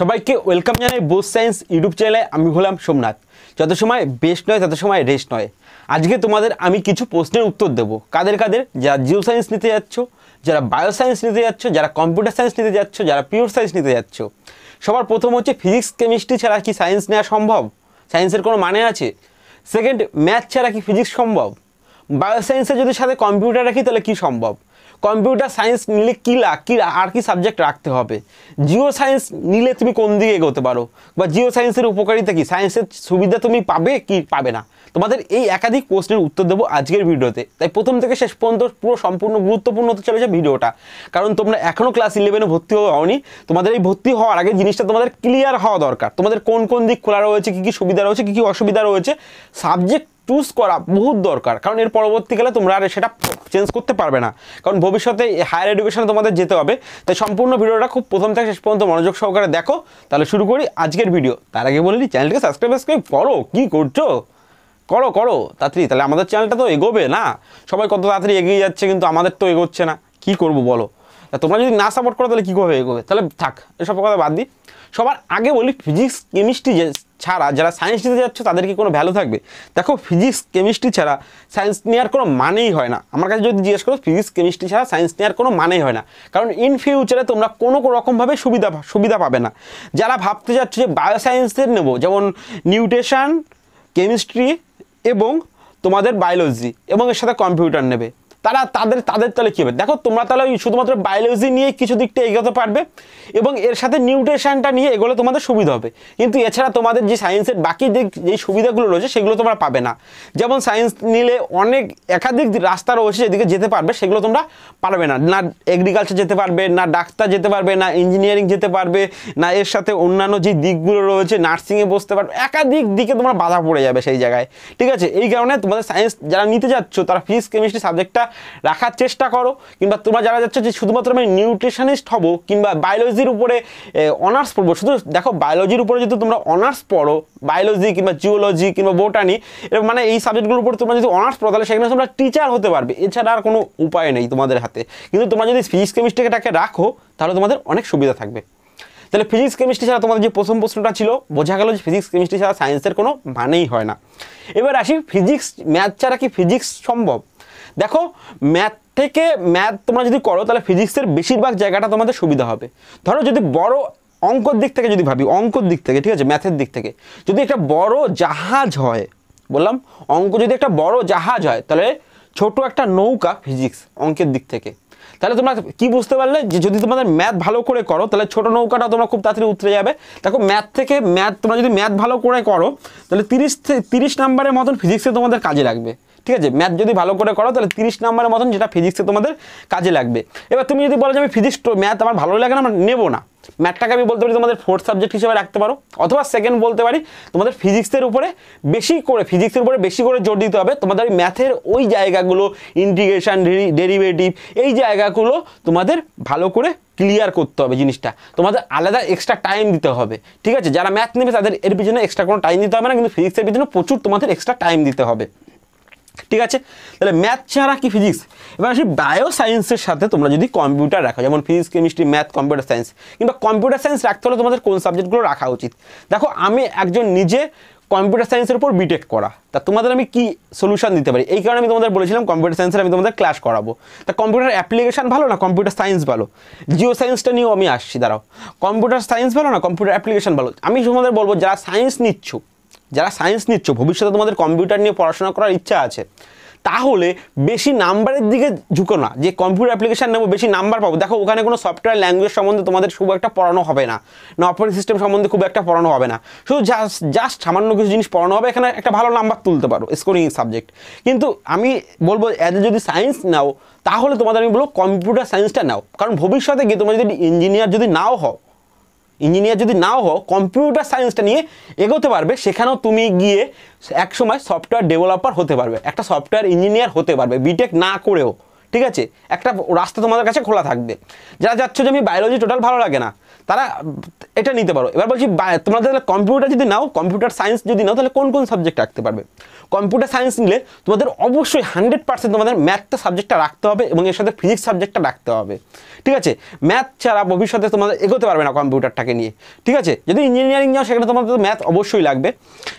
সবাইকে ওয়েলকাম জানাই Bose science YouTube চ্যানেলে আমি হলাম সোমনাথ যত সময় বেস্ট নয় তত সময় রেস্ট নয় আজকে তোমাদের আমি কিছু প্রশ্নের উত্তর দেব কাদের কাদের যারা জিও সায়েন্স নিতে যাচ্ছ যারা বায়ো সায়েন্স নিতে যাচ্ছ যারা কম্পিউটার সায়েন্স নিতে যাচ্ছ যারা পিওর সায়েন্স নিতে যাচ্ছ সবার প্রথম হচ্ছে ফিজিক্স কেমিস্ট্রি ছাড়া কি সায়েন্স নেওয়া সম্ভব সায়েন্সের কোনো মানে আছে সেকেন্ড ম্যাথ ছাড়া কি ফিজিক্স সম্ভব বায়ো সায়েন্সের যদি সাথে কম্পিউটার রাখি তাহলে কি সম্ভব কম্পিউটার সায়েন্স নিলে কী লাগ কী আর কি সাবজেক্ট রাখতে হবে জিও সায়েন্স নিলে তুমি কোন দিকে এগোতে পারো বা জিও সায়েন্সের উপকারিতা কী সায়েন্সের সুবিধা তুমি পাবে কি পাবে না তোমাদের এই একাধিক প্রশ্নের উত্তর দেবো আজকের ভিডিওতে তাই প্রথম থেকে শেষ পর্যন্ত পুরো সম্পূর্ণ গুরুত্বপূর্ণ হতে চলেছে ভিডিওটা কারণ তোমরা এখনও ক্লাস ইলেভেনে ভর্তি হওনি তোমাদের এই ভর্তি হওয়ার আগে জিনিসটা তোমাদের ক্লিয়ার হওয়া দরকার তোমাদের কোন কোন দিক খোলা রয়েছে কী কী সুবিধা রয়েছে কী কী অসুবিধা রয়েছে সাবজেক্ট চুজ করা বহুত দরকার কারণ এর পরবর্তীকালে তোমরা আর সেটা চেঞ্জ করতে পারবে না কারণ ভবিষ্যতে হায়ার এডুকেশনে তোমাদের যেতে হবে তাই সম্পূর্ণ ভিডিওটা খুব প্রথম থেকে শেষ পর্যন্ত মনোযোগ সহকারে দেখো তাহলে শুরু করি আজকের ভিডিও তার আগে বলি চ্যানেলকে সাবস্ক্রাইব সাবস্ক্রাইব করো কী করছো করো করো তাড়াতাড়ি তাহলে আমাদের চ্যানেলটা তো এগোবে না সবাই কত তাড়াতাড়ি এগিয়ে যাচ্ছে কিন্তু আমাদের তো এগোচ্ছে না কি করব বলো তা তোমরা যদি না সাপোর্ট করো তাহলে কীভাবে এগোবে তাহলে থাক এসব কথা বাদ দিই সবার আগে বলি ফিজিক্স কেমিস্ট্রি ছাড়া যারা সায়েন্স নিতে যাচ্ছ তাদের কি কোনো ভ্যালু থাকবে দেখো ফিজিক্স কেমিস্ট্রি ছাড়া সায়েন্স নেওয়ার কোনো মানেই হয় না আমার কাছে যদি জিজ্ঞেস করো ফিজিক্স কেমিস্ট্রি ছাড়া সায়েন্স নেওয়ার কোনো মানেই হয় না কারণ ইন ফিউচারে তোমরা কোনো রকমভাবে সুবিধা সুবিধা পাবে না যারা ভাবতে যাচ্ছ যে বায়ো সায়েন্সের নেবো যেমন নিউট্রেশান কেমিস্ট্রি এবং তোমাদের বায়োলজি এবং এর সাথে কম্পিউটার নেবে তারা তাদের তাদের তাহলে কী হবে দেখো তোমরা তাহলে ওই শুধুমাত্র বায়োলজি নিয়ে কিছু দিকটা এগোতে পারবে এবং এর সাথে নিউট্রিশনটা নিয়ে এগুলো তোমাদের সুবিধা হবে কিন্তু এছাড়া তোমাদের যে সায়েন্সের বাকি যে যেই সুবিধাগুলো রয়েছে সেগুলো তোমরা পাবে না যেমন সায়েন্স নিলে অনেক একাধিক রাস্তা রয়েছে যেদিকে যেতে পারবে সেগুলো তোমরা পারবে না না এগ্রিকালচার যেতে পারবে না ডাক্তার যেতে পারবে না ইঞ্জিনিয়ারিং যেতে পারবে না এর সাথে অন্যান্য যে দিকগুলো রয়েছে নার্সিংয়ে বসতে পারবে একাধিক দিকে তোমরা বাধা পড়ে যাবে সেই জায়গায় ঠিক আছে এই কারণে তোমাদের সায়েন্স যারা নিতে যাচ্ছ তারা ফিজিক্স কেমিস্ট্রি সাবজেক্টটা রাখার চেষ্টা করো কিংবা তোমরা যারা যাচ্ছে যে শুধুমাত্র আমি নিউট্রিশনিস্ট হব কিংবা বায়োলজির উপরে অনার্স পড়বো শুধু দেখো বায়োলজির উপরে যদি তোমরা অনার্স পড়ো বায়োলজি কিংবা জিওলজি কিংবা বোটানি এরকম মানে এই সাবজেক্টগুলোর উপর তোমরা যদি অনার্স পড়ো তাহলে সেখানে তোমরা টিচার হতে পারবে এছাড়া আর কোনো উপায় নেই তোমাদের হাতে কিন্তু তোমরা যদি ফিজিক্স কেমিস্ট্রিটাকে রাখো তাহলে তোমাদের অনেক সুবিধা থাকবে তাহলে ফিজিক্স কেমিস্ট্রি ছাড়া তোমাদের যে প্রথম প্রশ্নটা ছিল বোঝা গেল যে ফিজিক্স কেমিস্ট্রি ছাড়া সায়েন্সের কোনো মানেই হয় না এবার আসি ফিজিক্স ম্যাথ ছাড়া কি ফিজিক্স সম্ভব দেখো ম্যাথ থেকে ম্যাথ তোমরা যদি করো তাহলে ফিজিক্সের বেশিরভাগ জায়গাটা তোমাদের সুবিধা হবে ধরো যদি বড় অঙ্কর দিক থেকে যদি ভাবি অঙ্কর দিক থেকে ঠিক আছে ম্যাথের দিক থেকে যদি একটা বড় জাহাজ হয় বললাম অঙ্ক যদি একটা বড় জাহাজ হয় তাহলে ছোট একটা নৌকা ফিজিক্স অঙ্কের দিক থেকে তাহলে তোমরা কি বুঝতে পারলে যে যদি তোমাদের ম্যাথ ভালো করে করো তাহলে ছোট নৌকাটা তোমরা খুব তাড়াতাড়ি উতরে যাবে দেখো ম্যাথ থেকে ম্যাথ তোমরা যদি ম্যাথ ভালো করে করো তাহলে তিরিশ তিরিশ নাম্বারের মতন ফিজিক্সে তোমাদের কাজে লাগবে ঠিক আছে ম্যাথ যদি ভালো করে করো তাহলে তিরিশ নম্বরের মতন যেটা ফিজিক্সে তোমাদের কাজে লাগবে এবার তুমি যদি বলো যে আমি ফিজিক্স ম্যাথ আমার ভালো লাগে না মানে নেব নেবো না ম্যাথটাকে আমি বলতে পারি তোমাদের ফোর্থ সাবজেক্ট হিসেবে রাখতে পারো অথবা সেকেন্ড বলতে পারি তোমাদের ফিজিক্সের উপরে বেশি করে ফিজিক্সের উপরে বেশি করে জোর দিতে হবে তোমাদের ওই ম্যাথের ওই জায়গাগুলো ইন্টিগ্রেশন ডেরিভেটিভ এই জায়গাগুলো তোমাদের ভালো করে ক্লিয়ার করতে হবে জিনিসটা তোমাদের আলাদা এক্সট্রা টাইম দিতে হবে ঠিক আছে যারা ম্যাথ নেবে তাদের এর পিছনে এক্সট্রা কোনো টাইম দিতে হবে না কিন্তু ফিজিক্সের পিছনে প্রচুর তোমাদের এক্সট্রা টাইম দিতে হবে ঠিক আছে তাহলে ম্যাথ ছাড়া কি ফিজিক্স এবার আসি বায়ো সায়েন্সের সাথে তোমরা যদি কম্পিউটার রাখো যেমন physics chemistry math computer science কিংবা কম্পিউটার সায়েন্স রাখতে হলে তোমাদের কোন সাবজেক্টগুলো রাখা উচিত দেখো আমি একজন নিজে কম্পিউটার সায়েন্সের উপর বিটেক করা তা তোমাদের আমি কি সলিউশন দিতে পারি এই কারণে আমি তোমাদের বলেছিলাম কম্পিউটার সায়েন্সের আমি তোমাদের ক্লাস করাবো তা কম্পিউটার অ্যাপ্লিকেশান ভালো না কম্পিউটার সায়েন্স ভালো জিও সায়েন্সটা নিয়েও আমি আসছি দাঁড়াও কম্পিউটার সায়েন্স ভালো না কম্পিউটার অ্যাপ্লিকেশান ভালো আমি তোমাদের বলবো যারা সায়েন্স নিচ্ছ যারা সায়েন্স নিচ্ছ ভবিষ্যতে তোমাদের কম্পিউটার নিয়ে পড়াশোনা করার ইচ্ছা আছে তাহলে বেশি নাম্বারের দিকে ঝুঁকো না যে কম্পিউটার অ্যাপ্লিকেশান নেবো বেশি নাম্বার পাবো দেখো ওখানে কোনো সফটওয়্যার ল্যাঙ্গুয়েজ সম্বন্ধে তোমাদের খুব একটা পড়ানো হবে না না অপারেটিং সিস্টেম সম্বন্ধে খুব একটা পড়ানো হবে না শুধু জাস্ট জাস্ট সামান্য কিছু জিনিস পড়ানো হবে এখানে একটা ভালো নাম্বার তুলতে পারো স্কোরিং সাবজেক্ট কিন্তু আমি বলবো অ্যাজ যদি সায়েন্স নাও তাহলে তোমাদের আমি বলবো কম্পিউটার সায়েন্সটা নাও কারণ ভবিষ্যতে গিয়ে তোমরা যদি ইঞ্জিনিয়ার যদি নাও হও ইঞ্জিনিয়ার যদি নাও হও কম্পিউটার সায়েন্সটা নিয়ে এগোতে পারবে সেখানেও তুমি গিয়ে একসময় সফটওয়্যার ডেভেলপার হতে পারবে একটা সফটওয়্যার ইঞ্জিনিয়ার হতে পারবে বিটেক না করেও ঠিক আছে একটা রাস্তা তোমাদের কাছে খোলা থাকবে যারা যাচ্ছ যে আমি বায়োলজি টোটাল ভালো লাগে না তারা এটা নিতে পারো এবার বলছি তোমাদের কম্পিউটার যদি নাও কম্পিউটার সায়েন্স যদি নাও তাহলে কোন কোন সাবজেক্ট রাখতে পারবে কম্পিউটার সায়েন্স নিলে তোমাদের অবশ্যই হান্ড্রেড পার্সেন্ট তোমাদের ম্যাথটা সাবজেক্টটা রাখতে হবে এবং এর সাথে ফিজিক্স সাবজেক্টটা রাখতে হবে ঠিক আছে ম্যাথ ছাড়া ভবিষ্যতে তোমাদের এগোতে পারবে না কম্পিউটারটাকে নিয়ে ঠিক আছে যদি ইঞ্জিনিয়ারিং যাও সেখানে তোমাদের ম্যাথ অবশ্যই লাগবে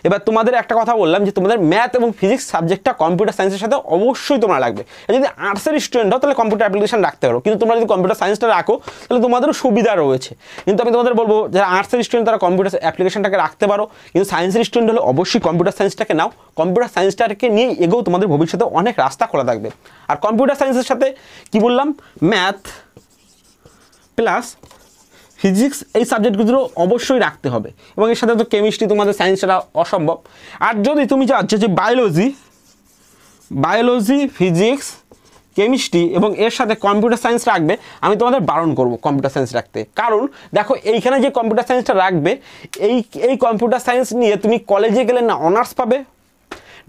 এবার তোমাদের একটা কথা বললাম যে তোমাদের ম্যাথ এবং ফিজিক্স সাবজেক্টটা কম্পিউটার সায়েন্সের সাথে অবশ্যই তোমরা লাগবে যদি আর্টসের স্টুডেন্ট হও তাহলে কম্পিউটার অ্যাপ্লিকেশন রাখতে পারো কিন্তু তোমরা যদি কম্পিউটার সায়েন্সটা রাখো তাহলে তোমাদেরও সুবিধা রয়েছে কিন্তু আমি তোমাদের বলবো যারা আর্টসের স্টুডেন্ট তারা কম্পিউটার অ্যাপ্লিকেশনটাকে রাখতে পারো কিন্তু সায়েন্সের স্টুডেন্ট হলে অবশ্যই কম্পিউটার সায়েন্সটাকে নাও কম্পিউটার কম্পিউটার সায়েন্সটাকে নিয়ে এগোও তোমাদের ভবিষ্যতে অনেক রাস্তা খোলা থাকবে আর কম্পিউটার সায়েন্সের সাথে কি বললাম ম্যাথ প্লাস ফিজিক্স এই সাবজেক্টগুলো অবশ্যই রাখতে হবে এবং এর সাথে তো কেমিস্ট্রি তোমাদের সায়েন্স ছাড়া অসম্ভব আর যদি তুমি চাচ্ছ যে বায়োলজি বায়োলজি ফিজিক্স কেমিস্ট্রি এবং এর সাথে কম্পিউটার সায়েন্স রাখবে আমি তোমাদের বারণ করব কম্পিউটার সায়েন্স রাখতে কারণ দেখো এইখানে যে কম্পিউটার সায়েন্সটা রাখবে এই এই কম্পিউটার সায়েন্স নিয়ে তুমি কলেজে গেলে না অনার্স পাবে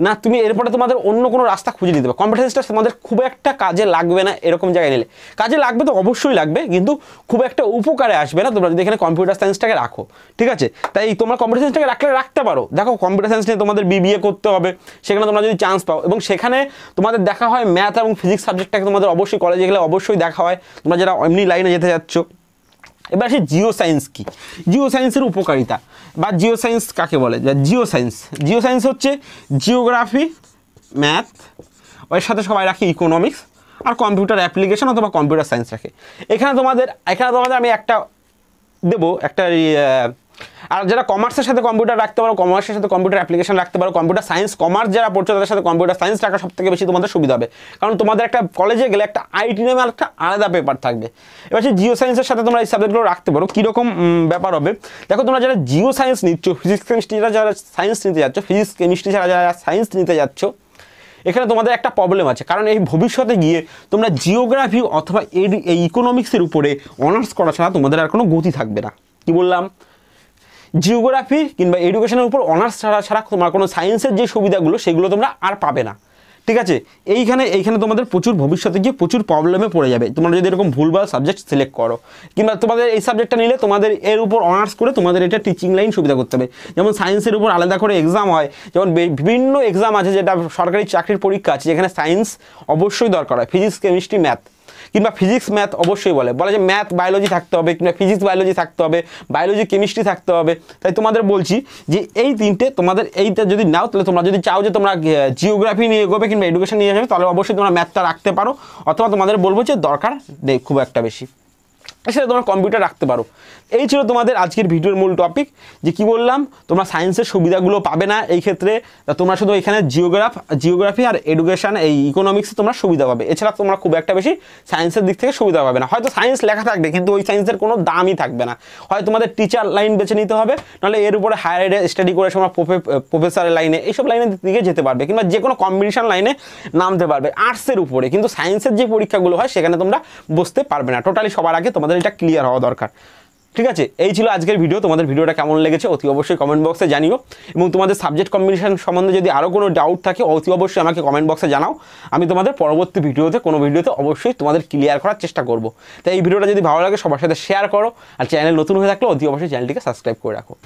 না তুমি এরপরে তোমাদের অন্য কোনো রাস্তা খুঁজে নিতে পারো কম্পিটেন্সটা তোমাদের খুব একটা কাজে লাগবে না এরকম জায়গায় নিলে কাজে লাগবে তো অবশ্যই লাগবে কিন্তু খুব একটা উপকারে আসবে না তোমরা যদি এখানে কম্পিউটার সায়েন্সটাকে রাখো ঠিক আছে তাই তোমরা কম্পিউটার সায়েন্সটাকে রাখলে রাখতে পারো দেখো কম্পিউটার সায়েন্স নিয়ে তোমাদের বিবিএ করতে হবে সেখানে তোমরা যদি চান্স পাও এবং সেখানে তোমাদের দেখা হয় ম্যাথ এবং ফিজিক্স সাবজেক্টটাকে তোমাদের অবশ্যই কলেজে গেলে অবশ্যই দেখা হয় তোমরা যারা এমনি লাইনে যেতে যাচ্ছ এবার আসে জিও সায়েন্স কী জিও সায়েন্সের উপকারিতা বা জিও সায়েন্স কাকে বলে জিও সায়েন্স জিও সায়েন্স হচ্ছে জিওগ্রাফি ম্যাথ ওর সাথে সবাই রাখি ইকোনমিক্স আর কম্পিউটার অ্যাপ্লিকেশন অথবা কম্পিউটার সায়েন্স রাখে এখানে তোমাদের এখানে তোমাদের আমি একটা দেবো একটা ইয়ে, আর যারা কমার্সের সাথে কম্পিউটার রাখতে পারো কমার্সের সাথে কম্পিউটার অ্যাপ্লিকেশন রাখতে পারো কম্পিউটার সায়েন্স কমার্স যারা পড়ছো তাদের সাথে কম্পিউটার সায়েন্স রাখা সব থেকে বেশি তোমাদের সুবিধা হবে কারণ তোমাদের একটা কলেজে গেলে একটা আইটি নামে একটা আলাদা পেপার থাকবে এবার সেই জিও সায়েন্সের সাথে তোমরা এই সাবজেক্টগুলো রাখতে পারো কীরকম ব্যাপার হবে দেখো তোমরা যারা জিও সায়েন্স নিচ্ছ ফিজিক্স কেমিস্ট্রি যারা সায়েন্স নিতে যাচ্ছ ফিজিক্স কেমিস্ট্রি ছাড়া যারা সায়েন্স নিতে যাচ্ছ এখানে তোমাদের একটা প্রবলেম আছে কারণ এই ভবিষ্যতে গিয়ে তোমরা জিওগ্রাফি অথবা এই ইকোনমিক্সের উপরে অনার্স করা ছাড়া তোমাদের আর কোনো গতি থাকবে না কি বললাম জিওগ্রাফি কিংবা এডুকেশনের উপর অনার্স ছাড়া ছাড়া তোমার কোনো সায়েন্সের যে সুবিধাগুলো সেগুলো তোমরা আর পাবে না ঠিক আছে এইখানে এইখানে তোমাদের প্রচুর ভবিষ্যতে গিয়ে প্রচুর প্রবলেমে পড়ে যাবে তোমরা যদি এরকম ভুলভাল সাবজেক্ট সিলেক্ট করো কিংবা তোমাদের এই সাবজেক্টটা নিলে তোমাদের এর উপর অনার্স করে তোমাদের এটা টিচিং লাইন সুবিধা করতে হবে যেমন সায়েন্সের উপর আলাদা করে এক্সাম হয় যেমন বিভিন্ন এক্সাম আছে যেটা সরকারি চাকরির পরীক্ষা আছে যেখানে সায়েন্স অবশ্যই দরকার হয় ফিজিক্স কেমিস্ট্রি ম্যাথ কিংবা ফিজিক্স ম্যাথ অবশ্যই বলে বলে যে ম্যাথ বায়োলজি থাকতে হবে কিংবা ফিজিক্স বায়োলজি থাকতে হবে বায়োলজি কেমিস্ট্রি থাকতে হবে তাই তোমাদের বলছি যে এই তিনটে তোমাদের এইটা যদি নাও তাহলে তোমরা যদি চাও যে তোমরা জিওগ্রাফি নিয়ে এগোবে কিংবা এডুকেশন নিয়ে যাবে তাহলে অবশ্যই তোমরা ম্যাথটা রাখতে পারো অথবা তোমাদের বলবো যে দরকার নেই খুব একটা বেশি সেটা তোমরা কম্পিউটার রাখতে পারো এই ছিল তোমাদের আজকের ভিডিওর মূল টপিক যে কি বললাম তোমরা সায়েন্সের সুবিধাগুলো পাবে না এই ক্ষেত্রে তোমরা শুধু এখানে জিওগ্রাফ জিওগ্রাফি আর এডুকেশান এই ইকোনমিক্সে তোমরা সুবিধা পাবে এছাড়া তোমরা খুব একটা বেশি সায়েন্সের দিক থেকে সুবিধা পাবে না হয়তো সায়েন্স লেখা থাকবে কিন্তু ওই সায়েন্সের কোনো দামই থাকবে না হয় তোমাদের টিচার লাইন বেছে নিতে হবে নাহলে এর উপরে হায়ার স্টাডি করে তোমরা প্রফেসরের লাইনে এইসব লাইনের দিকে যেতে পারবে কিংবা যে কোনো কম্বিনেশন লাইনে নামতে পারবে আর্টসের উপরে কিন্তু সায়েন্সের যে পরীক্ষাগুলো হয় সেখানে তোমরা বসতে পারবে না টোটালি সবার আগে তোমাদের চ্যানেলটা ক্লিয়ার হওয়া দরকার ঠিক আছে এই ছিল আজকের ভিডিও তোমাদের ভিডিওটা কেমন লেগেছে অতি অবশ্যই কমেন্ট বক্সে জানিও এবং তোমাদের সাবজেক্ট কম্বিনেশন সম্বন্ধে যদি আরও কোনো ডাউট থাকে অতি অবশ্যই আমাকে কমেন্ট বক্সে জানাও আমি তোমাদের পরবর্তী ভিডিওতে কোনো ভিডিওতে অবশ্যই তোমাদের ক্লিয়ার করার চেষ্টা করব তাই এই ভিডিওটা যদি ভালো লাগে সবার সাথে শেয়ার করো আর চ্যানেল নতুন হয়ে থাকলে অতি অবশ্যই চ্যানেলটিকে সাবস্ক্রাইব করে রাখো